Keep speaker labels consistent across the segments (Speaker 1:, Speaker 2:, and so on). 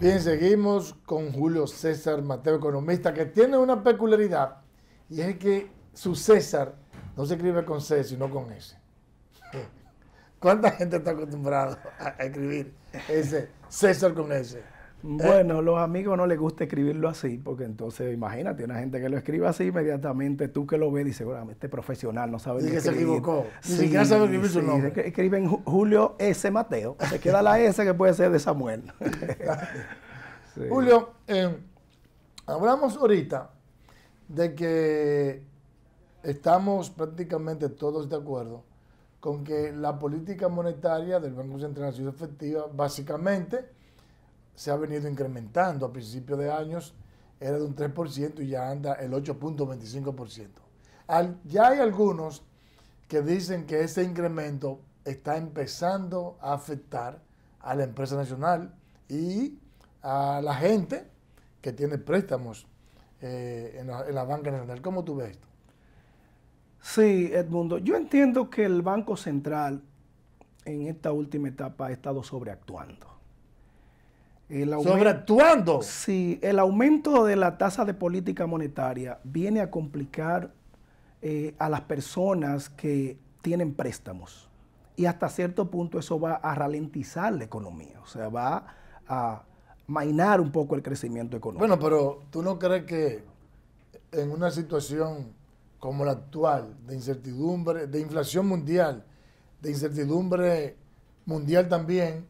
Speaker 1: Bien, seguimos con Julio César Mateo, economista, que tiene una peculiaridad y es que su César no se escribe con C, sino con S. ¿Cuánta gente está acostumbrada a escribir ese César con S? Eh, bueno,
Speaker 2: los amigos no les gusta escribirlo así, porque entonces imagínate, una gente que lo escribe así, inmediatamente tú que lo ves dices, bueno, este profesional no sabe Dice que se equivocó. Ni sí, sabe escribir su nombre. Escriben Julio S. Mateo. Se queda la S que
Speaker 1: puede ser de Samuel. Julio, eh, hablamos ahorita de que estamos prácticamente todos de acuerdo con que la política monetaria del Banco Central ha sido efectiva básicamente se ha venido incrementando. A principios de años era de un 3% y ya anda el 8.25%. Ya hay algunos que dicen que ese incremento está empezando a afectar a la empresa nacional y a la gente que tiene préstamos eh, en, en, la, banca nacional. ¿Cómo tú ves esto? Sí, Edmundo,
Speaker 2: yo entiendo que el Banco Central en esta última etapa ha estado sobreactuando. Sobreactuando. Sí, el aumento de la tasa de política monetaria viene a complicar eh, a las personas que tienen préstamos. Y hasta cierto punto eso va a ralentizar la economía,
Speaker 1: o sea, va a mainar un poco el crecimiento económico. Bueno, pero tú no crees que en una situación como la actual, de incertidumbre, de inflación mundial, de incertidumbre mundial también,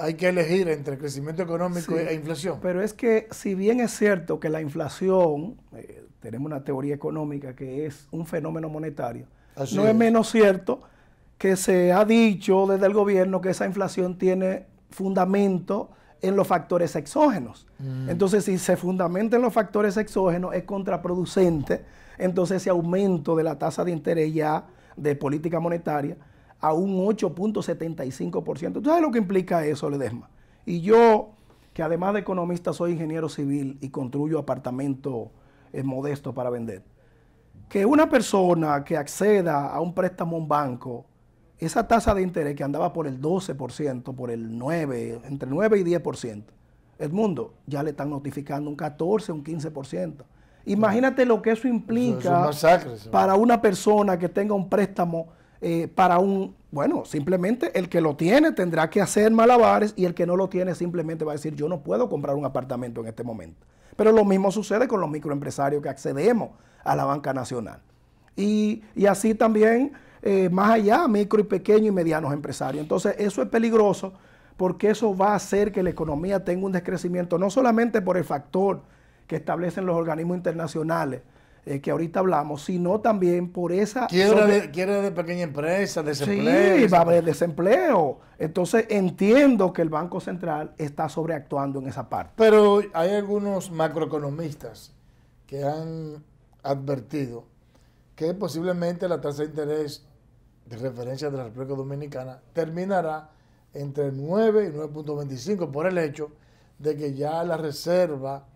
Speaker 1: hay que elegir entre crecimiento económico e inflación. Pero es que si bien es cierto
Speaker 2: que la inflación, eh, tenemos una teoría económica que es un fenómeno monetario, no es. menos cierto que se ha dicho desde el gobierno que esa inflación tiene fundamento en los factores exógenos. Mm. Entonces, si se fundamenta en los factores exógenos, es contraproducente. Entonces, ese aumento de la tasa de interés ya de política monetaria a un 8.75%. ¿Tú sabes lo que implica eso, Ledesma? Y yo, que además de economista soy ingeniero civil y construyo apartamentos eh, modestos para vender, que una persona que acceda a un préstamo a un banco, esa tasa de interés que andaba por el 12%, por el 9%, entre 9 y 10%, el mundo ya le están notificando un 14, un 15%. Imagínate lo que eso implica para una persona que tenga un préstamo eh, para un, bueno, simplemente el que lo tiene tendrá que hacer malabares y el que no lo tiene simplemente va a decir, yo no puedo comprar un apartamento en este momento. Pero lo mismo sucede con los microempresarios que accedemos a la banca nacional. Y, así también, eh, más allá, micro y pequeños y medianos empresarios. Entonces, eso es peligroso porque eso va a hacer que la economía tenga un descrecimiento, no solamente por el factor que establecen los organismos internacionales, eh, que ahorita hablamos, sino también por esa... Quiebra, de,
Speaker 1: de, pequeña empresa, desempleo. Sí, va a
Speaker 2: haber desempleo. Entonces entiendo
Speaker 1: que el Banco Central está sobreactuando en esa parte. Pero hay algunos macroeconomistas que han advertido que posiblemente la tasa de interés de referencia de la República Dominicana terminará entre 9 y 9.25 por el hecho de que ya la Reserva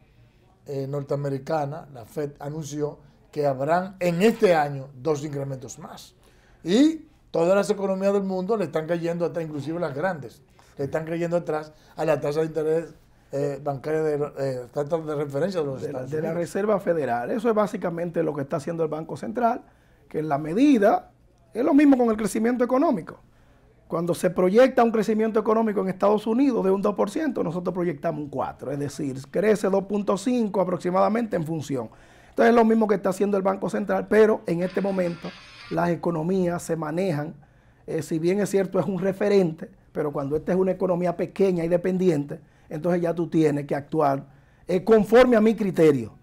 Speaker 1: eh, norteamericana, la Fed, anunció que habrán en este año dos incrementos más. Y todas las economías del mundo le están cayendo atrás, inclusive las grandes, le están cayendo atrás a la tasa de interés eh, bancaria eh, de, referencia de los Estados Unidos. De la
Speaker 2: Reserva Federal. Eso es básicamente lo que está haciendo el Banco Central, que en la medida es lo mismo con el crecimiento económico. Cuando se proyecta un crecimiento económico en Estados Unidos de un 2%, nosotros proyectamos un 4%, es decir, crece 2.5% aproximadamente en función. Entonces es lo mismo que está haciendo el Banco Central, pero en este momento las economías se manejan, eh, si bien es cierto es un referente, pero cuando esta es una economía pequeña y dependiente, entonces ya tú tienes que actuar eh, conforme a mi criterio,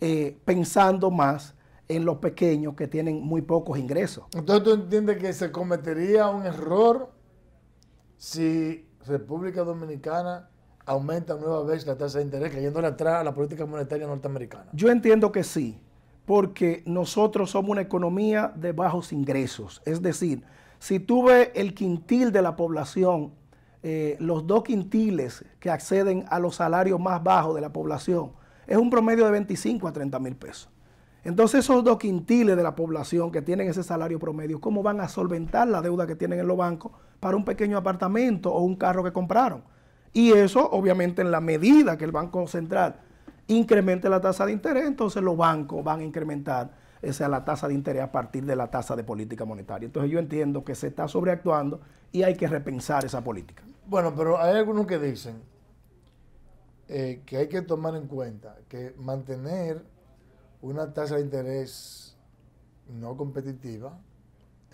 Speaker 2: eh, pensando más en los pequeños que tienen muy pocos ingresos.
Speaker 1: Entonces tú entiendes que se cometería un error si República Dominicana aumenta nueva vez la tasa de interés, cayéndole atrás a la política monetaria norteamericana. Yo entiendo que sí, porque nosotros somos una economía de
Speaker 2: bajos ingresos. Es decir, si tú ves el quintil de la población, eh, los dos quintiles que acceden a los salarios más bajos de la población, es un promedio de 25 a 30 mil pesos. Entonces esos dos quintiles de la población que tienen ese salario promedio, ¿cómo van a solventar la deuda que tienen en los bancos para un pequeño apartamento o un carro que compraron? Y eso, obviamente, en la medida que el Banco Central incremente la tasa de interés, entonces los bancos van a incrementar esa la tasa de interés a partir de la tasa de política monetaria. Entonces yo entiendo que se está sobreactuando y hay que repensar esa política.
Speaker 1: Bueno, pero hay algunos que dicen eh, que hay que tomar en cuenta que mantener una tasa de interés no competitiva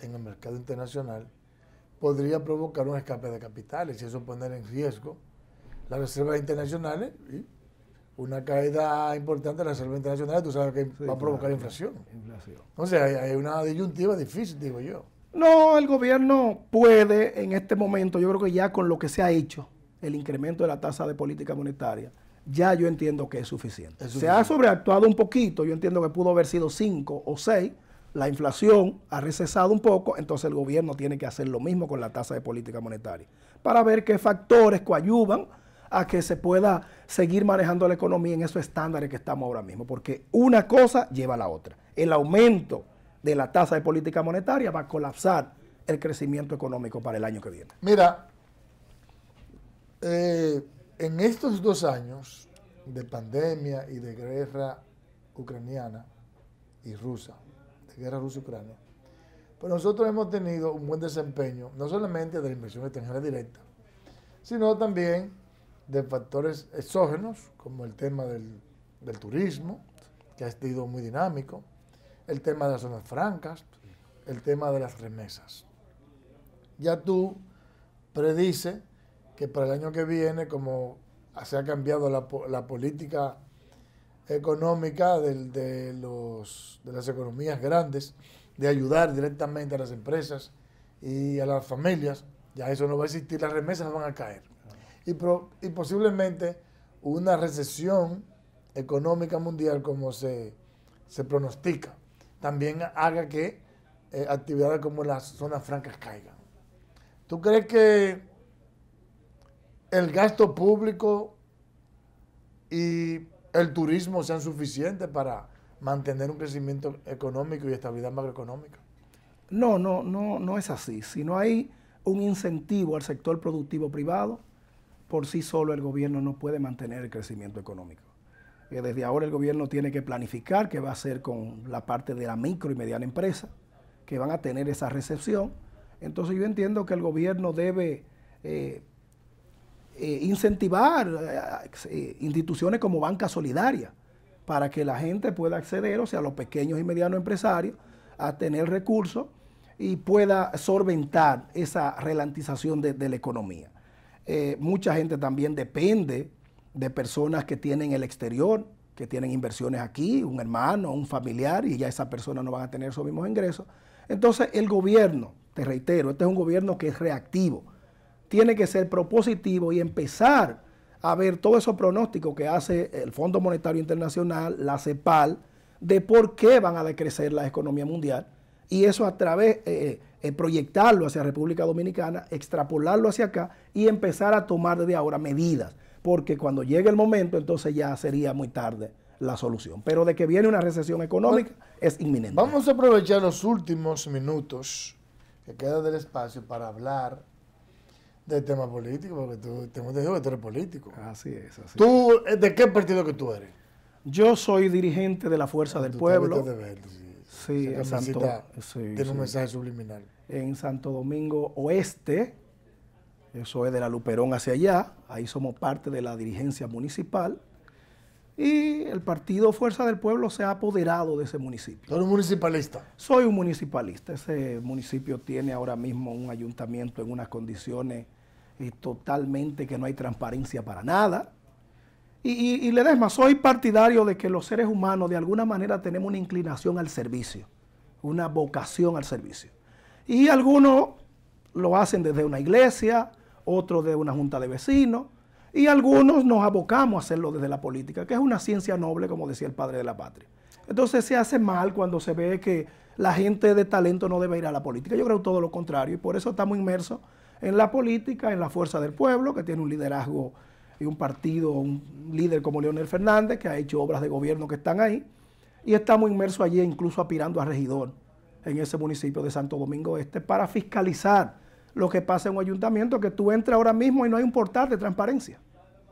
Speaker 1: en el mercado internacional podría provocar un escape de capitales y eso poner en riesgo las reservas internacionales y una caída importante de las reservas internacionales, tú sabes que va a provocar inflación. inflación. Entonces hay una disyuntiva difícil, digo yo.
Speaker 2: No, el gobierno puede en este momento, yo creo que ya con lo que se ha hecho, el incremento de la tasa de política monetaria, ya yo entiendo que es suficiente. Se ha sobreactuado un poquito, yo entiendo que pudo haber sido cinco o seis. la inflación ha recesado un poco, entonces el gobierno tiene que hacer lo mismo con la tasa de política monetaria, para ver qué factores coayuvan a que se pueda seguir manejando la economía en esos estándares que estamos ahora mismo, porque una cosa lleva a la otra. El aumento de la tasa de política monetaria va a colapsar el crecimiento económico para el año que viene.
Speaker 1: Mira, eh, en estos dos años de pandemia y de guerra ucraniana y rusa, de guerra rusa-ucrania, pues nosotros hemos tenido un buen desempeño, no solamente de la inversión extranjera directa, sino también de factores exógenos, como el tema del, del turismo, que ha sido muy dinámico, el tema de las zonas francas, el tema de las remesas. Ya tú predices que para el año que viene, como se ha cambiado la, política económica de, los, de las economías grandes, de ayudar directamente a las empresas y a las familias, ya eso no va a existir, las remesas van a caer. Y, posiblemente una recesión económica mundial como se, pronostica, también haga que eh, actividades como las zonas francas caigan. ¿Tú crees que el gasto público y el turismo sean suficientes para mantener un crecimiento económico y estabilidad macroeconómica. No, no, no, no es así. Si no hay un incentivo al sector productivo privado,
Speaker 2: por sí solo el gobierno no puede mantener el crecimiento económico. Eh, desde ahora el gobierno tiene que planificar qué va a hacer con la parte de la micro y mediana empresa, que van a tener esa recepción. Entonces yo entiendo que el gobierno debe eh, eh, incentivar eh, eh, instituciones como Banca Solidaria para que la gente pueda acceder, o sea, los pequeños y medianos empresarios, a tener recursos y pueda sorbentar esa relantización de, la economía. mucha gente también depende de personas que tienen el exterior, que tienen inversiones aquí, un hermano, un familiar, y ya esa persona no van a tener esos mismos ingresos. Entonces, el gobierno, te reitero, este es un gobierno que es reactivo tiene que ser propositivo y empezar a ver todos esos pronósticos que hace el Fondo Monetario Internacional, la CEPAL, de por qué van a decrecer la economía mundial y eso a través eh, eh, eh, proyectarlo hacia República Dominicana, extrapolarlo hacia acá y empezar a tomar desde ahora medidas, porque cuando llegue el momento entonces ya sería muy tarde la solución. Pero de que viene una recesión económica es inminente. Vamos a aprovechar los últimos
Speaker 1: minutos que queda del espacio para hablar de tema político, porque tú, hemos que tú eres político. Así es, así ¿Tú, de qué partido que tú eres?
Speaker 2: Yo soy dirigente de la Fuerza ah, del Pueblo. sí, sí en Santo, tiene un mensaje subliminal. En Santo Domingo Oeste, eso es de la Luperón hacia allá, ahí somos parte de la dirigencia municipal. Y el partido Fuerza del Pueblo se ha apoderado de ese municipio. ¿Soy un municipalista? Soy un municipalista. Ese municipio tiene ahora mismo un ayuntamiento en unas condiciones totalmente que no hay transparencia para nada. Y, le des más, soy partidario de que los seres humanos de alguna manera tenemos una inclinación al servicio, una vocación al servicio. Y algunos lo hacen desde una iglesia, otros de una junta de vecinos, y algunos nos abocamos a hacerlo desde la política, que es una ciencia noble, como decía el padre de la patria. Entonces se hace mal cuando se ve que la gente de talento no debe ir a la política. Yo creo todo lo contrario, y por eso estamos inmersos en la política, en la fuerza del pueblo, que tiene un liderazgo y un partido, un líder como Leonel Fernández, que ha hecho obras de gobierno que están ahí, y estamos inmersos allí, incluso aspirando a regidor en ese municipio de Santo Domingo Oeste, para fiscalizar lo que pasa en un ayuntamiento, que tú entras ahora mismo y no hay un portal de transparencia.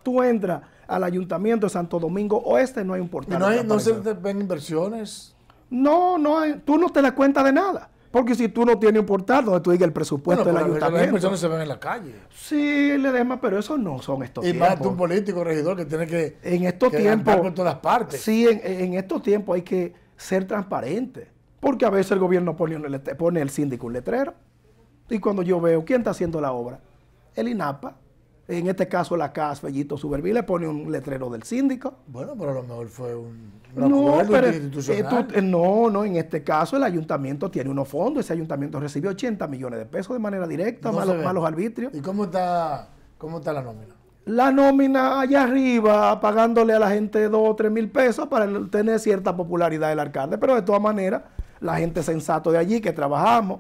Speaker 2: Tú entras al ayuntamiento de Santo Domingo Oeste, no hay un portal. no, hay, de transparencia. no
Speaker 1: se ven inversiones?
Speaker 2: No, no hay, tú no te das cuenta de nada. Porque si tú no tienes un portal donde tú digas el presupuesto bueno, del ayuntamiento. Las personas se
Speaker 1: ven en la calle.
Speaker 2: Sí, le EDEMA, pero eso no son estos y tiempos. Y más tú un
Speaker 1: político regidor que tiene que. En estos que tiempos. todas partes.
Speaker 2: Sí, en, estos tiempos hay que ser transparente. Porque a veces el gobierno pone, pone el síndico un letrero. Y cuando yo veo quién está haciendo la obra, el INAPA en este caso la CAS, Fellito Suberví, le pone un letrero del síndico.
Speaker 1: Bueno, pero a lo mejor fue un, no, eh,
Speaker 2: eh, no, no, en este caso el ayuntamiento tiene unos fondos, ese ayuntamiento recibió 80 millones de pesos de manera directa, malos, arbitrios. ¿Y cómo está,
Speaker 1: cómo está la nómina?
Speaker 2: La nómina allá arriba, pagándole a la gente 2 o 3 mil pesos para tener cierta popularidad del alcalde, pero de todas maneras, la gente sensato de allí que trabajamos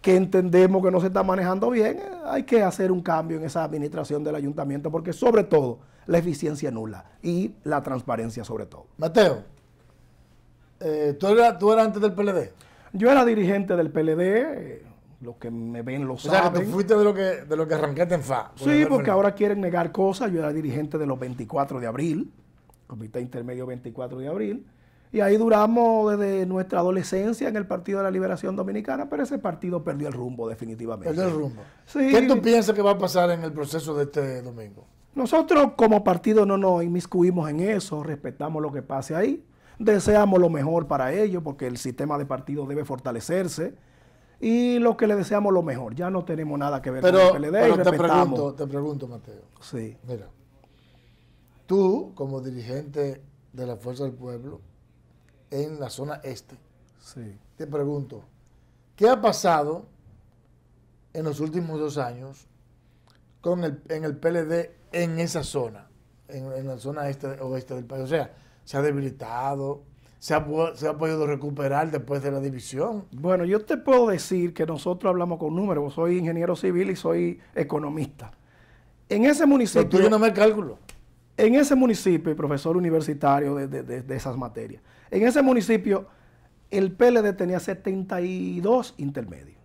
Speaker 2: que entendemos que no se está manejando bien, eh, hay que hacer un cambio en esa administración del ayuntamiento, porque sobre todo la eficiencia nula y la transparencia sobre todo.
Speaker 1: Mateo, eh, ¿tú, eras, antes del PLD? Yo era dirigente del PLD, lo eh,
Speaker 2: los que me ven los o O sea, tú fuiste
Speaker 1: de lo que, de lo que arrancaste en FA. sí, porque
Speaker 2: ahora quieren negar cosas. Yo era dirigente de los 24 de abril, Comité Intermedio 24 de abril. Y ahí duramos desde nuestra adolescencia en el Partido de la Liberación Dominicana,
Speaker 1: pero ese partido perdió el rumbo definitivamente. Perdió el rumbo. ¿Qué tú piensas que va a pasar en el proceso de este domingo?
Speaker 2: Nosotros como partido no nos inmiscuimos en eso, respetamos lo que pase ahí, deseamos lo mejor para ellos porque el sistema de partido debe fortalecerse y lo que le deseamos lo mejor. Ya no tenemos nada que ver con el PLD pero te pregunto,
Speaker 1: te pregunto, Mateo. Sí. Mira, tú como dirigente de la Fuerza del Pueblo, en la zona este. Sí. Te pregunto, ¿qué ha pasado en los últimos dos años con el, en el PLD en esa zona, en, la zona este, oeste del país? O sea, se ha debilitado, se ha, se ha, podido recuperar después de la división. Bueno, yo te puedo
Speaker 2: decir que nosotros hablamos con números, soy ingeniero civil y soy economista. En ese municipio... Pero tú no me cálculo. En ese municipio, y profesor universitario de, esas materias, en ese municipio el PLD tenía 72 intermedios.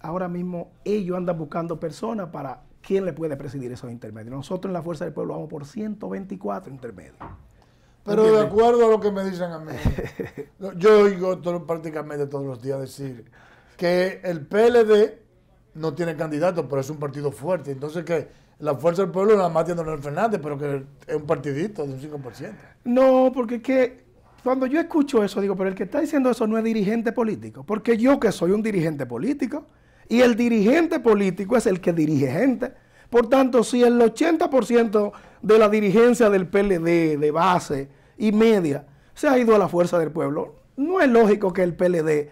Speaker 2: Ahora mismo ellos andan buscando personas para quién le puede presidir esos intermedios. Nosotros en la Fuerza del Pueblo vamos por 124 intermedios.
Speaker 1: Pero de acuerdo a lo que me dicen a mí, yo oigo prácticamente todos los días decir que el PLD no tiene candidato, pero es un partido fuerte. Entonces, ¿qué? la fuerza del pueblo la más tiene Donald Fernández, pero que es un partidito de un 5%.
Speaker 2: No, porque es que cuando yo escucho eso, digo, pero el que está diciendo eso no es dirigente político, porque yo que soy un dirigente político, y el dirigente político es el que dirige gente. Por tanto, si el 80% de la dirigencia del PLD de base y media se ha ido a la fuerza del pueblo, no es lógico que el PLD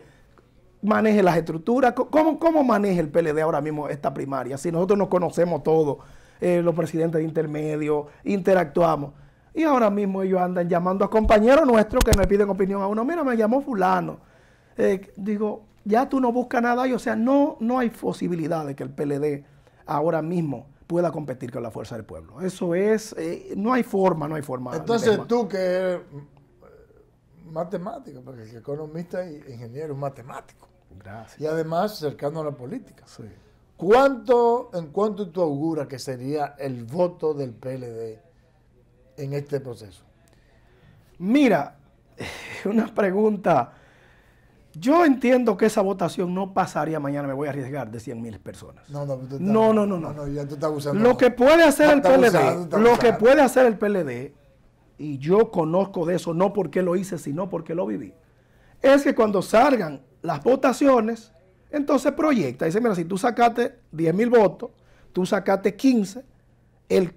Speaker 2: maneje las estructuras. ¿Cómo, cómo maneja el PLD ahora mismo esta primaria? Si nosotros nos conocemos todos eh, los presidentes de intermedio, interactuamos. Y ahora mismo ellos andan llamando a compañeros nuestros que me piden opinión a uno. Mira, me llamó fulano. Eh, digo, ya tú no buscas nada O sea, no, no hay posibilidad de que el PLD ahora mismo pueda competir
Speaker 1: con la fuerza del pueblo.
Speaker 2: Eso es, eh, no hay forma, no hay forma. Entonces tú
Speaker 1: que eres matemático, porque economista e ingeniero es matemático. Gracias. Y además cercano a la política. ¿Cuánto, ¿En cuánto tú auguras que sería el voto del PLD en este proceso? Mira, una pregunta. Yo entiendo que esa
Speaker 2: votación no pasaría mañana, me voy a arriesgar de 100.000 mil personas. No, no, no, no, ya estás Lo que puede hacer lo que puede hacer el PLD, y yo conozco de eso no porque lo hice, sino porque lo viví, es que cuando salgan las votaciones, entonces proyecta, dice, mira, si tú sacaste 10 mil votos, tú sacaste 15, el,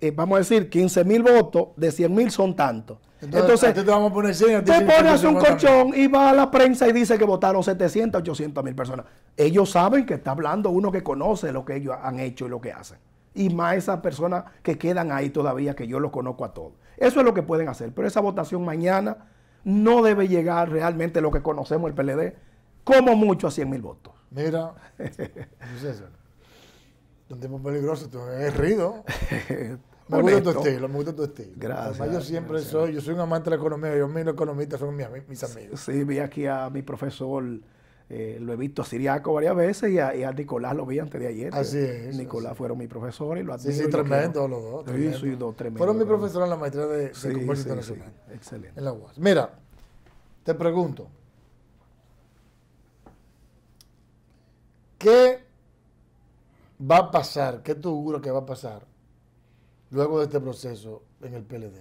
Speaker 2: eh, vamos a decir, 15 mil votos de 100 mil son tantos. Entonces, te,
Speaker 1: a poner te pones un colchón
Speaker 2: y va a la prensa y dice que votaron 700, 800 mil personas. Ellos saben que está hablando uno que conoce lo que ellos han hecho y lo que hacen. Y más esas personas que quedan ahí todavía, que yo los conozco a todos. Eso es lo que pueden hacer. Pero esa votación mañana no debe llegar realmente lo que conocemos el PLD como mucho
Speaker 1: a 100 mil votos. Mira, César, un tema peligroso, tú rido. Me gusta tu estilo, me gusta tu estilo. Gracias. yo siempre soy, yo soy un amante de la economía, yo miro economista, son mis, amigos.
Speaker 2: Sí, vi aquí a mi profesor, eh, lo he visto Siriaco varias veces y a, Nicolás lo vi antes de ayer. Así es. Nicolás fueron mis profesores, lo admiro. Sí, sí, tremendo, los dos. sí, Sí, dos Fueron mi
Speaker 1: profesor en la maestría de, Comercio Internacional. excelente. En la UAS. Mira, te pregunto. ¿Qué va a pasar? ¿Qué tú juras que va a pasar luego de este proceso en el PLD?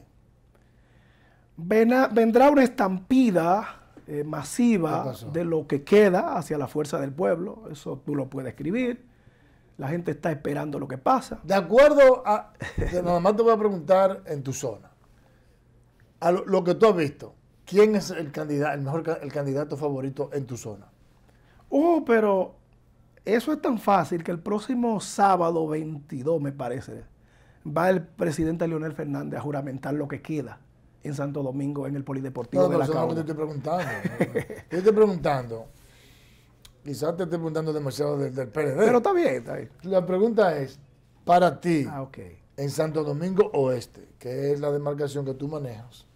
Speaker 2: Ven vendrá una estampida eh, masiva de lo que queda hacia la
Speaker 1: fuerza del pueblo. Eso tú lo puedes escribir. La gente está esperando lo que pasa. De acuerdo a. nada más te voy a preguntar en tu zona. A lo, que tú has visto, ¿quién es el candidato, el mejor candidato favorito en tu zona? Uh, pero eso es tan fácil que el próximo sábado 22, me
Speaker 2: parece, va el presidente Leonel Fernández a juramentar lo que queda en Santo
Speaker 1: Domingo en el Polideportivo no, de la Cámara. Yo te estoy preguntando. te estoy preguntando. Quizás te estoy preguntando demasiado del, PLD. Pero está bien, está bien. La pregunta es, para ti, ah, en Santo Domingo Oeste, que es la demarcación que tú manejas,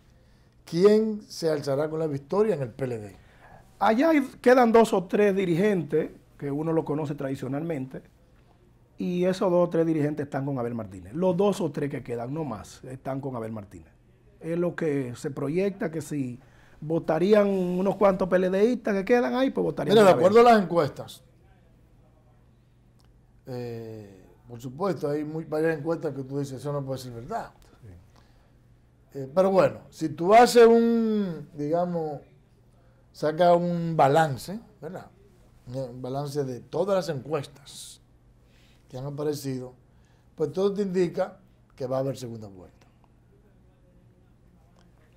Speaker 1: ¿quién se alzará con la victoria en el PLD? Allá quedan dos o tres
Speaker 2: dirigentes que uno lo conoce tradicionalmente, y esos dos o tres dirigentes están con Abel Martínez. Los dos o tres que quedan, no más, están con Abel Martínez. Es lo que se proyecta que si votarían unos cuantos PLDistas que quedan ahí, pues votarían. Mira, de acuerdo a
Speaker 1: las encuestas, eh, por supuesto, hay muy, varias encuestas que tú dices, eso no puede ser verdad. Eh, pero bueno, si tú haces un, digamos, saca un balance, ¿verdad? en balance de todas las encuestas que han aparecido, pues todo te indica que va a haber segunda vuelta.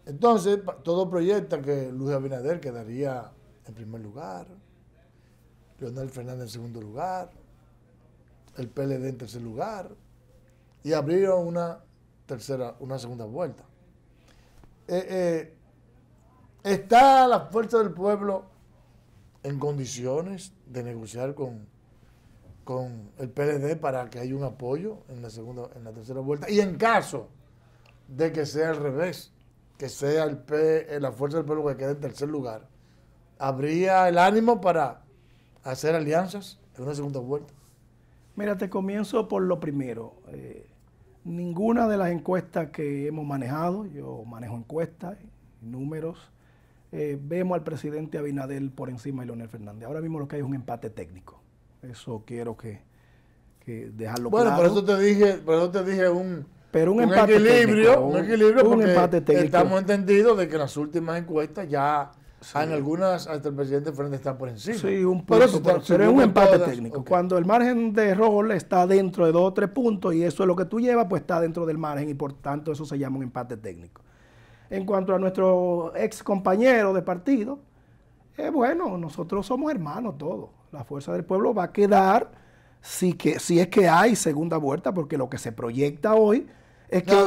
Speaker 1: Entonces, todo proyecta que Luis Abinader quedaría en primer lugar, Leonel Fernández en segundo lugar, el PLD en tercer lugar, y abrieron una tercera, una segunda vuelta. Eh, eh, está la fuerza del pueblo en condiciones de negociar con, con el PLD para que haya un apoyo en la segunda, en la tercera vuelta. Y en caso de que sea al revés, que sea el eh, la fuerza del pueblo que quede en tercer lugar, ¿habría el ánimo para hacer alianzas en una segunda vuelta? Mira, te comienzo por lo primero.
Speaker 2: Eh, ninguna de las encuestas que hemos manejado, yo manejo encuestas, números, eh, vemos al presidente Abinadel por encima de Leonel Fernández. Ahora mismo lo
Speaker 1: que hay es un empate técnico. Eso quiero que, dejarlo claro. Bueno, por eso te dije, por eso te dije un, pero un, equilibrio, un, equilibrio estamos entendidos de que las últimas encuestas ya en algunas hasta el presidente Fernández está por encima. Sí, un pero, es un empate técnico.
Speaker 2: Cuando el margen de error está dentro de dos o tres puntos y eso es lo que tú llevas, pues está dentro del margen y por tanto eso se llama un empate técnico en cuanto a nuestro ex compañero de partido, eh, bueno, nosotros somos hermanos todos. La fuerza del pueblo va a quedar si, que, si es que hay segunda vuelta, porque lo que se proyecta hoy es que, Es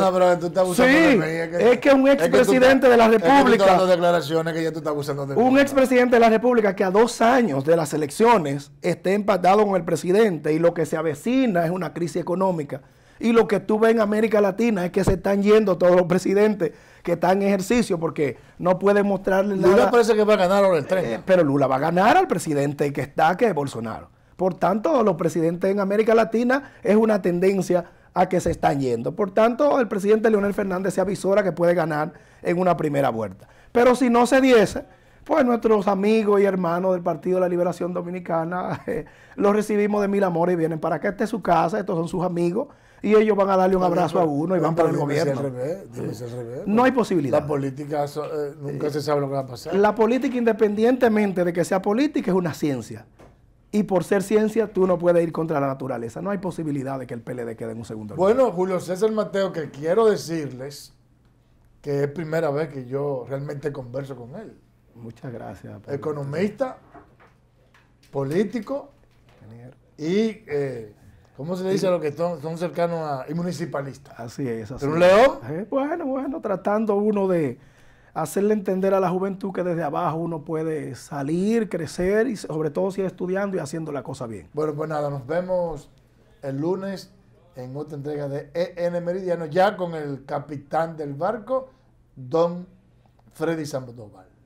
Speaker 2: un expresidente de la República.
Speaker 1: declaraciones que ya tú estás de Un
Speaker 2: expresidente de la República que a dos años de las elecciones esté empatado con el presidente y lo que se avecina es una crisis económica y lo que tú ves en América Latina es que se están yendo todos los presidentes que están en ejercicio porque no pueden mostrarle nada. Lula parece que va a ganar ahora el tren. Eh, pero Lula va a ganar al presidente que está, que es Bolsonaro. Por tanto, los presidentes en América Latina es una tendencia a que se están yendo. Por tanto, el presidente Leonel Fernández se avisora que puede ganar en una primera vuelta. Pero si no se diese, pues nuestros amigos y hermanos del Partido de la Liberación Dominicana eh, los recibimos de mil amores y vienen para que Esta es su casa, estos son sus amigos y ellos van a darle un abrazo a uno y van para el gobierno. No hay posibilidad. La
Speaker 1: política eh, nunca se sabe lo que va a pasar. La
Speaker 2: política, independientemente de que sea política, es una ciencia. Y por ser ciencia, tú no puedes ir contra la naturaleza. No hay posibilidad de que el PLD quede en un segundo
Speaker 1: lugar. Bueno, Julio César Mateo, que quiero decirles que es primera vez que yo realmente converso con él. Muchas gracias. Economista, político y eh, ¿Cómo se le dice a los que son, cercanos y municipalistas? Así es. Así ¿Pero un león?
Speaker 2: Eh, bueno, bueno, tratando uno de hacerle entender a la juventud que desde abajo uno puede salir, crecer y sobre todo si
Speaker 1: estudiando y haciendo la cosa bien. Bueno, pues nada, nos vemos el lunes en otra entrega de EN Meridiano, ya con el capitán del barco, don Freddy Sandoval.